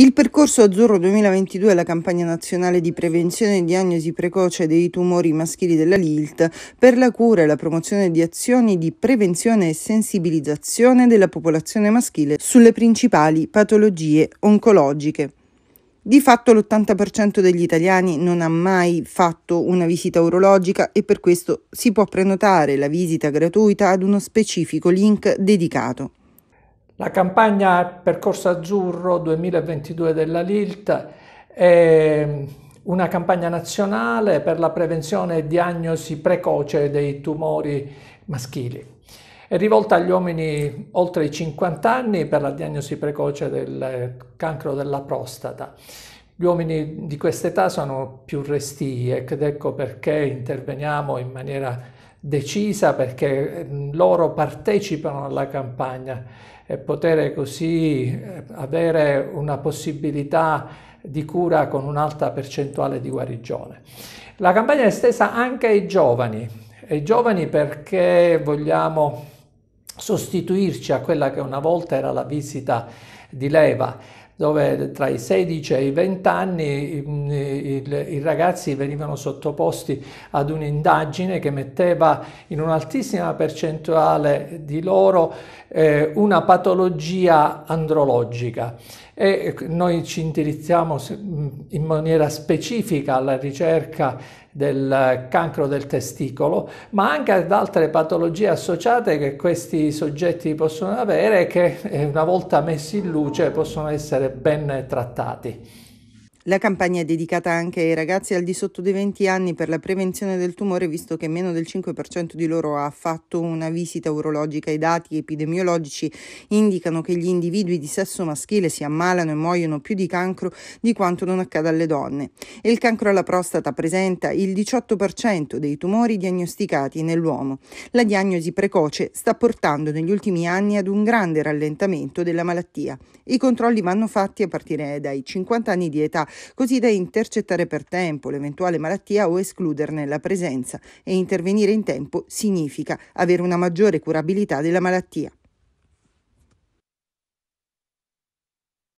Il percorso Azzurro 2022 è la campagna nazionale di prevenzione e diagnosi precoce dei tumori maschili della LILT per la cura e la promozione di azioni di prevenzione e sensibilizzazione della popolazione maschile sulle principali patologie oncologiche. Di fatto l'80% degli italiani non ha mai fatto una visita urologica e per questo si può prenotare la visita gratuita ad uno specifico link dedicato. La campagna Percorso Azzurro 2022 della LILT è ehm, una campagna nazionale per la prevenzione e diagnosi precoce dei tumori maschili. È rivolta agli uomini oltre i 50 anni per la diagnosi precoce del cancro della prostata. Gli uomini di questa età sono più restii ed ecco perché interveniamo in maniera decisa perché ehm, loro partecipano alla campagna e poter così eh, avere una possibilità di cura con un'alta percentuale di guarigione. La campagna è estesa anche ai giovani, ai giovani perché vogliamo sostituirci a quella che una volta era la visita di leva, dove tra i 16 e i 20 anni mm, i ragazzi venivano sottoposti ad un'indagine che metteva in un'altissima percentuale di loro eh, una patologia andrologica e eh, noi ci indirizziamo mm, in maniera specifica alla ricerca del cancro del testicolo, ma anche ad altre patologie associate che questi soggetti possono avere e che eh, una volta messi in luce possono essere ben trattati. La campagna è dedicata anche ai ragazzi al di sotto dei 20 anni per la prevenzione del tumore, visto che meno del 5% di loro ha fatto una visita urologica. I dati epidemiologici indicano che gli individui di sesso maschile si ammalano e muoiono più di cancro di quanto non accada alle donne. E il cancro alla prostata presenta il 18% dei tumori diagnosticati nell'uomo. La diagnosi precoce sta portando negli ultimi anni ad un grande rallentamento della malattia. I controlli vanno fatti a partire dai 50 anni di età così da intercettare per tempo l'eventuale malattia o escluderne la presenza e intervenire in tempo significa avere una maggiore curabilità della malattia.